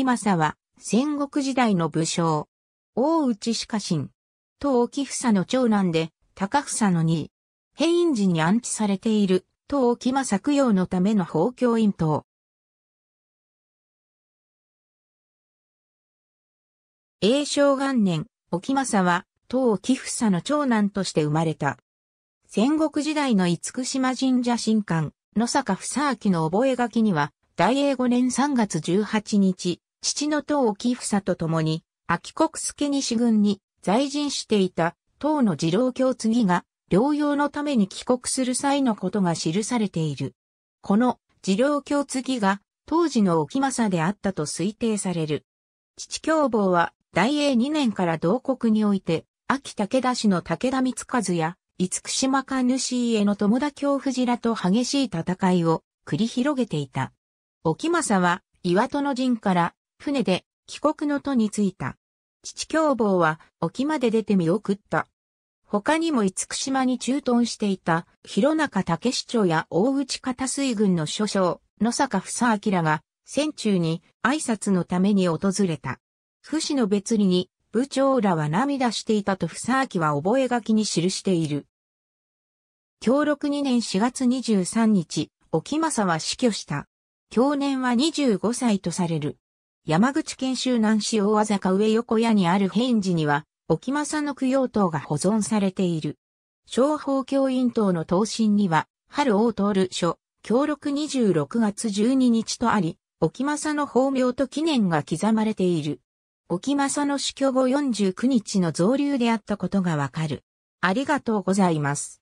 木政は、戦国時代の武将。大内氏家臣。東沖房の長男で、高房の二位。平院寺に安置されている、東沖政供養のための法教院等。永正元年、沖政は、東沖房の長男として生まれた。戦国時代の厳島神社神官、野坂房明の覚書には、大英五年三月十八日、父の党木房と共に、秋国助西軍に在陣していた党の次郎教ぎが療養のために帰国する際のことが記されている。この次郎教ぎが当時の沖政であったと推定される。父教坊は大英2年から同国において、秋武田氏の武田光和や、五島神主家の友田京藤らと激しい戦いを繰り広げていた。沖政は岩戸の陣から船で帰国の途に着いた。父凶暴は沖まで出て見送った。他にも五島に駐屯していた広中武市長や大内片水軍の所将、野坂房明が戦中に挨拶のために訪れた。不死の別離に部長らは涙していたと房明は覚書に記している。協禄2年4月23日、沖正は死去した。享年は25歳とされる。山口県周南市大和坂上横屋にある平寺には、沖政の供養塔が保存されている。昭法教員塔の答身には、春王る書、協力26月12日とあり、沖政の法名と記念が刻まれている。沖政の死去後49日の増流であったことがわかる。ありがとうございます。